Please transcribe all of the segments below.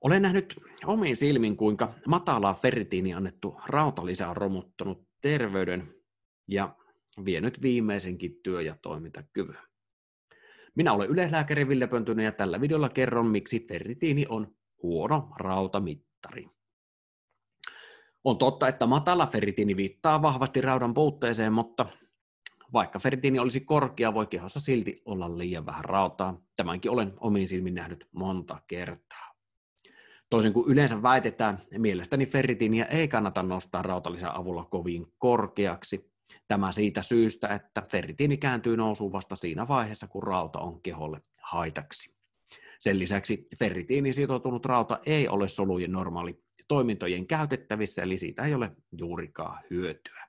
Olen nähnyt omiin silmin, kuinka matalaa ferritiini annettu rautalisä on romuttanut terveyden ja vienyt viimeisenkin työ- ja toimintakyvyn. Minä olen yleislääkäri Ville Pöntynen ja tällä videolla kerron, miksi ferritiini on huono rautamittari. On totta, että matala ferritiini viittaa vahvasti raudan puutteeseen, mutta vaikka ferritiini olisi korkea, voi kehossa silti olla liian vähän rautaa. Tämänkin olen omiin silmin nähnyt monta kertaa. Toisin kuin yleensä väitetään, mielestäni ferritiiniä ei kannata nostaa rautalisen avulla kovin korkeaksi. Tämä siitä syystä, että ferritiini kääntyy nousuun vasta siinä vaiheessa, kun rauta on keholle haitaksi. Sen lisäksi ferritiiniin sitoutunut rauta ei ole solujen normaali toimintojen käytettävissä, eli siitä ei ole juurikaan hyötyä.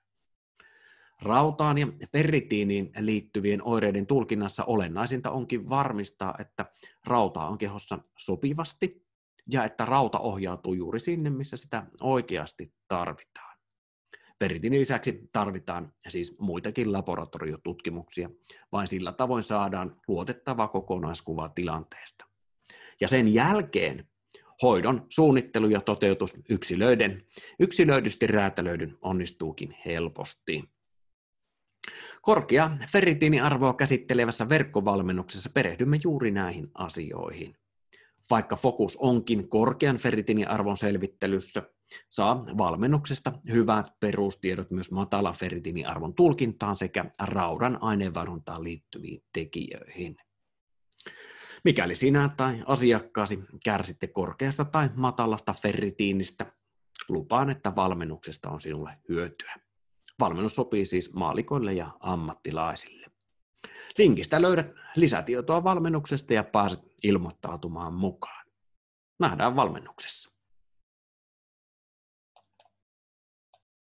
Rautaan ja ferritiiniin liittyvien oireiden tulkinnassa olennaisinta onkin varmistaa, että rautaa on kehossa sopivasti ja että rauta ohjautuu juuri sinne, missä sitä oikeasti tarvitaan. Peritin lisäksi tarvitaan siis muitakin laboratoriotutkimuksia, vain sillä tavoin saadaan luotettava kokonaiskuva tilanteesta. Ja sen jälkeen hoidon suunnittelu ja toteutus yksilöiden, yksilöidysti räätälöidyn onnistuukin helposti. Korkea ferritiiniarvoa käsittelevässä verkkovalmennuksessa perehdymme juuri näihin asioihin. Vaikka fokus onkin korkean ferritiniarvon selvittelyssä, saa valmennuksesta hyvät perustiedot myös matala ferritiniarvon tulkintaan sekä raudan aineenvaihduntaan liittyviin tekijöihin. Mikäli sinä tai asiakkaasi kärsitte korkeasta tai matalasta ferritiinistä, lupaan, että valmennuksesta on sinulle hyötyä. Valmennus sopii siis maalikoille ja ammattilaisille. Linkistä löydät lisätietoa valmennuksesta ja pääset ilmoittautumaan mukaan. Nähdään valmennuksessa.